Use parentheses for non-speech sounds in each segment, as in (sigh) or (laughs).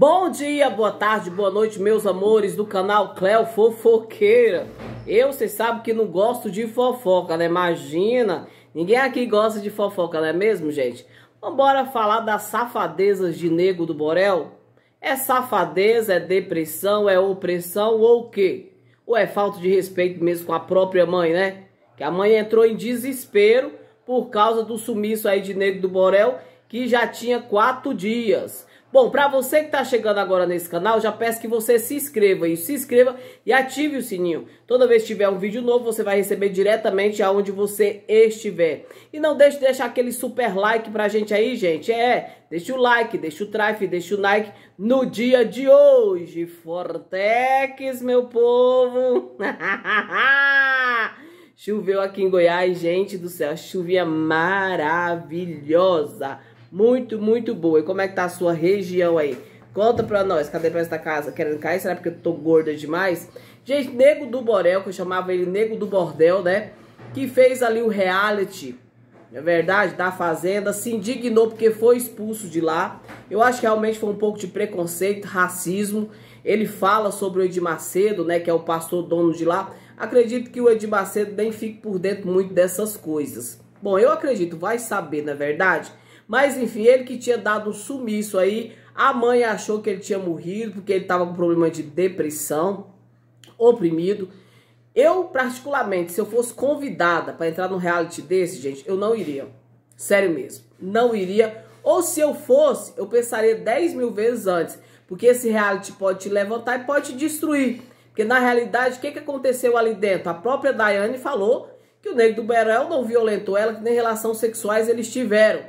Bom dia, boa tarde, boa noite, meus amores do canal Cléo Fofoqueira. Eu, vocês sabem que não gosto de fofoca, né? Imagina, ninguém aqui gosta de fofoca, não é mesmo, gente? Vambora falar das safadezas de Nego do Borel? É safadeza, é depressão, é opressão ou o quê? Ou é falta de respeito mesmo com a própria mãe, né? Que a mãe entrou em desespero por causa do sumiço aí de Nego do Borel que já tinha quatro dias. Bom, para você que está chegando agora nesse canal, já peço que você se inscreva e se inscreva e ative o sininho. Toda vez que tiver um vídeo novo, você vai receber diretamente aonde você estiver. E não deixe de deixar aquele super like para a gente aí, gente. É, deixa o like, deixa o trife, deixa o like no dia de hoje. Fortex, meu povo! (laughs) Choveu aqui em Goiás, gente do céu, chuvinha maravilhosa. Muito, muito boa. E como é que tá a sua região aí? Conta pra nós, cadê o esta da casa? Querendo cair? Será porque eu tô gorda demais? Gente, Nego do Borel, que eu chamava ele Nego do Bordel, né? Que fez ali o reality, na é verdade, da Fazenda, se indignou porque foi expulso de lá. Eu acho que realmente foi um pouco de preconceito, racismo. Ele fala sobre o Edir Macedo, né, que é o pastor dono de lá. Acredito que o Edir Macedo nem fique por dentro muito dessas coisas. Bom, eu acredito, vai saber, na é verdade? Mas enfim, ele que tinha dado um sumiço aí, a mãe achou que ele tinha morrido porque ele estava com problema de depressão, oprimido. Eu, particularmente, se eu fosse convidada para entrar num reality desse, gente, eu não iria. Sério mesmo, não iria. Ou se eu fosse, eu pensaria 10 mil vezes antes. Porque esse reality pode te levantar e pode te destruir. Porque na realidade, o que, que aconteceu ali dentro? A própria Daiane falou que o Negro do Berel não violentou ela, que nem relações sexuais eles tiveram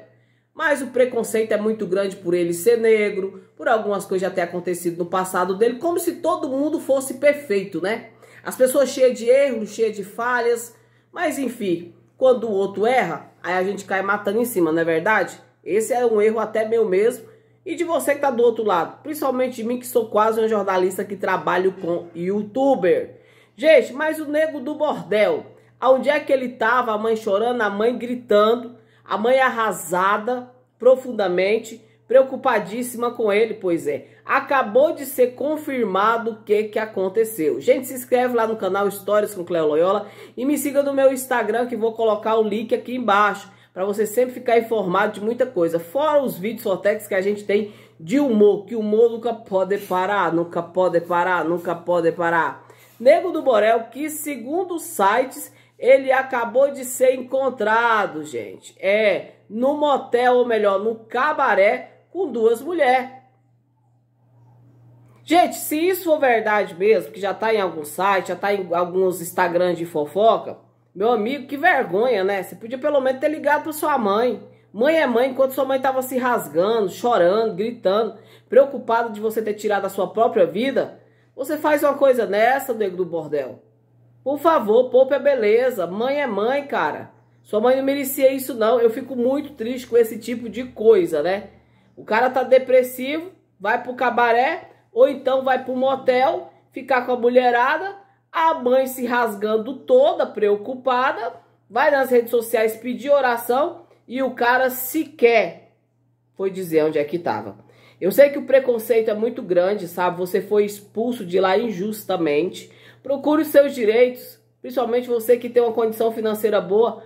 mas o preconceito é muito grande por ele ser negro, por algumas coisas já ter acontecido no passado dele, como se todo mundo fosse perfeito, né? As pessoas cheias de erros, cheias de falhas, mas enfim, quando o outro erra, aí a gente cai matando em cima, não é verdade? Esse é um erro até meu mesmo e de você que tá do outro lado, principalmente de mim que sou quase um jornalista que trabalho com youtuber. Gente, mas o nego do bordel, aonde é que ele tava, a mãe chorando, a mãe gritando, a mãe arrasada profundamente, preocupadíssima com ele, pois é. Acabou de ser confirmado o que, que aconteceu. Gente, se inscreve lá no canal Histórias com Cleo Loyola e me siga no meu Instagram que vou colocar o link aqui embaixo para você sempre ficar informado de muita coisa. Fora os vídeos sortex que a gente tem de humor, que o humor nunca pode parar, nunca pode parar, nunca pode parar. Nego do Borel, que segundo sites ele acabou de ser encontrado, gente. É, no motel, ou melhor, no cabaré, com duas mulheres. Gente, se isso for verdade mesmo, que já tá em algum site, já tá em alguns Instagrams de fofoca, meu amigo, que vergonha, né? Você podia pelo menos ter ligado pra sua mãe. Mãe é mãe, enquanto sua mãe tava se rasgando, chorando, gritando, preocupada de você ter tirado a sua própria vida, você faz uma coisa nessa, nego do bordel. Por favor, poupe a beleza. Mãe é mãe, cara. Sua mãe não merecia isso, não. Eu fico muito triste com esse tipo de coisa, né? O cara tá depressivo, vai pro cabaré, ou então vai pro motel, ficar com a mulherada, a mãe se rasgando toda, preocupada, vai nas redes sociais pedir oração e o cara sequer foi dizer onde é que tava. Eu sei que o preconceito é muito grande, sabe? Você foi expulso de lá injustamente. Procure os seus direitos, principalmente você que tem uma condição financeira boa,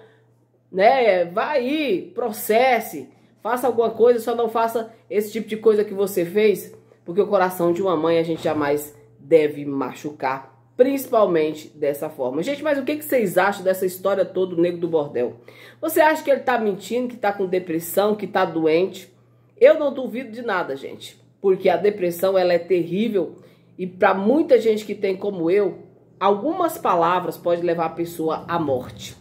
né? Vai aí, processe, faça alguma coisa, só não faça esse tipo de coisa que você fez, porque o coração de uma mãe a gente jamais deve machucar, principalmente dessa forma. Gente, mas o que, vocês acham dessa história toda do nego do bordel? Você acha que ele tá mentindo, que tá com depressão, que tá doente? Eu não duvido de nada, gente, porque a depressão ela é terrível e para muita gente que tem como eu, algumas palavras podem levar a pessoa à morte,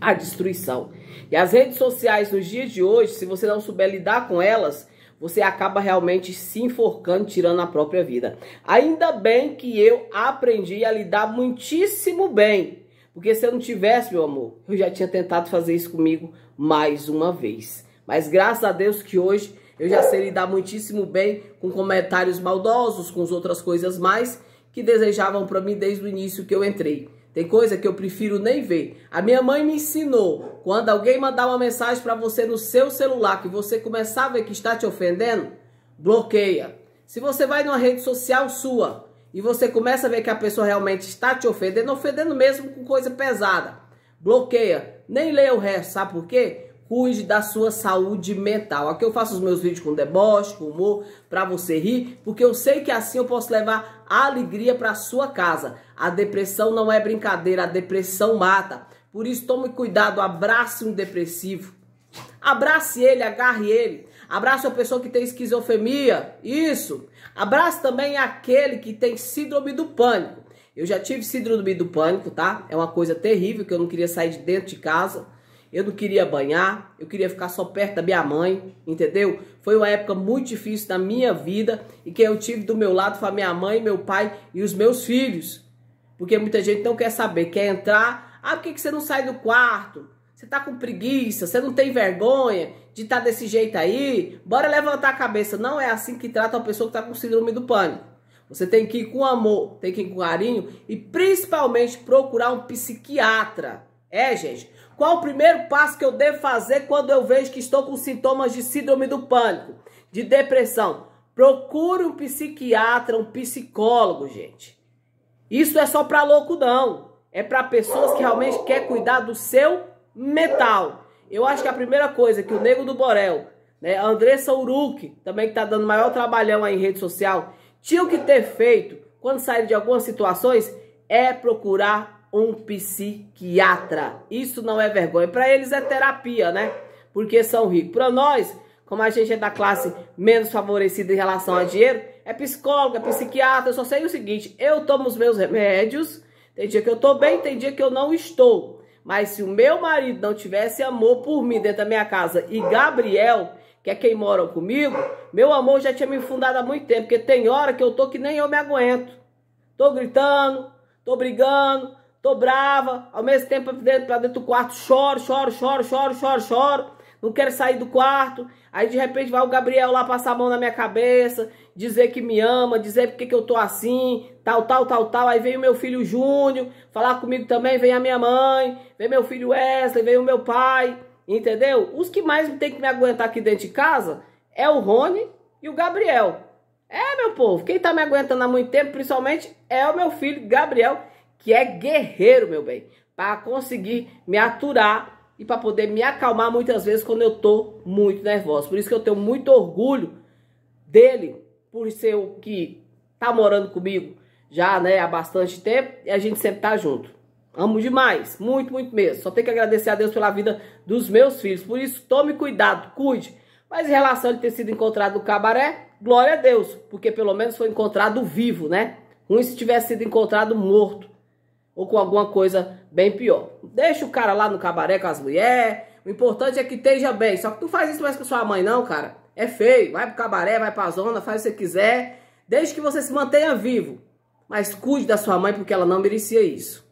à destruição. E as redes sociais nos dias de hoje, se você não souber lidar com elas, você acaba realmente se enforcando, tirando a própria vida. Ainda bem que eu aprendi a lidar muitíssimo bem. Porque se eu não tivesse, meu amor, eu já tinha tentado fazer isso comigo mais uma vez. Mas graças a Deus que hoje eu já sei lidar muitíssimo bem com comentários maldosos, com outras coisas mais que desejavam para mim desde o início que eu entrei. Tem coisa que eu prefiro nem ver. A minha mãe me ensinou, quando alguém mandar uma mensagem para você no seu celular que você começar a ver que está te ofendendo, bloqueia. Se você vai numa rede social sua e você começa a ver que a pessoa realmente está te ofendendo, ofendendo mesmo com coisa pesada, bloqueia. Nem leia o resto, sabe por quê? Cuide da sua saúde mental. Aqui eu faço os meus vídeos com deboche, com humor, para você rir, porque eu sei que assim eu posso levar a alegria para sua casa. A depressão não é brincadeira, a depressão mata. Por isso tome cuidado, abrace um depressivo. Abrace ele, agarre ele. Abrace a pessoa que tem esquizofrenia, isso. Abrace também aquele que tem síndrome do pânico. Eu já tive síndrome do pânico, tá? É uma coisa terrível que eu não queria sair de dentro de casa. Eu não queria banhar, eu queria ficar só perto da minha mãe, entendeu? Foi uma época muito difícil na minha vida e que eu tive do meu lado foi a minha mãe, meu pai e os meus filhos. Porque muita gente não quer saber, quer entrar. Ah, por que, você não sai do quarto? Você tá com preguiça, você não tem vergonha de estar tá desse jeito aí? Bora levantar a cabeça. Não é assim que trata uma pessoa que tá com síndrome do pânico. Você tem que ir com amor, tem que ir com carinho e principalmente procurar um psiquiatra. É, gente. Qual o primeiro passo que eu devo fazer quando eu vejo que estou com sintomas de síndrome do pânico, de depressão? Procure um psiquiatra, um psicólogo, gente. Isso é só para louco não. É para pessoas que realmente quer cuidar do seu metal. Eu acho que a primeira coisa que o Nego do Borel, né, a Andressa Uruk, também que tá dando maior trabalhão aí em rede social, tinha que ter feito quando sair de algumas situações é procurar um psiquiatra. Isso não é vergonha. Para eles é terapia, né? Porque são ricos. Para nós, como a gente é da classe menos favorecida em relação a dinheiro, é psicóloga, é psiquiatra. Eu só sei o seguinte: eu tomo os meus remédios. Tem dia que eu tô bem, tem dia que eu não estou. Mas se o meu marido não tivesse amor por mim dentro da minha casa e Gabriel, que é quem mora comigo, meu amor já tinha me fundado há muito tempo. Porque tem hora que eu tô que nem eu me aguento. Tô gritando, tô brigando, tô brava, ao mesmo tempo pra dentro, pra dentro do quarto, choro, choro, choro, choro, choro, choro, não quero sair do quarto. Aí de repente vai o Gabriel lá passar a mão na minha cabeça, dizer que me ama, dizer porque que eu tô assim, tal, tal, tal, tal. Aí vem o meu filho Júnior falar comigo também, vem a minha mãe, vem meu filho Wesley, vem o meu pai, entendeu? Os que mais tem que me aguentar aqui dentro de casa é o Rony e o Gabriel. É, meu povo, quem tá me aguentando há muito tempo, principalmente, é o meu filho Gabriel, que é guerreiro, meu bem, para conseguir me aturar e para poder me acalmar muitas vezes quando eu tô muito nervosa. Por isso que eu tenho muito orgulho dele, por ser o que tá morando comigo já, né, há bastante tempo e a gente sempre tá junto. Amo demais, muito, muito mesmo. Só tenho que agradecer a Deus pela vida dos meus filhos. Por isso, tome cuidado, cuide. Mas em relação a ele ter sido encontrado no cabaré, glória a Deus, porque pelo menos foi encontrado vivo, né? Um se tivesse sido encontrado morto ou com alguma coisa bem pior. Deixa o cara lá no cabaré com as mulheres. O importante é que esteja bem. Só que tu faz isso mais com sua mãe, não, cara. É feio. Vai pro cabaré, vai pra zona, faz o que você quiser. Desde que você se mantenha vivo. Mas cuide da sua mãe porque ela não merecia isso.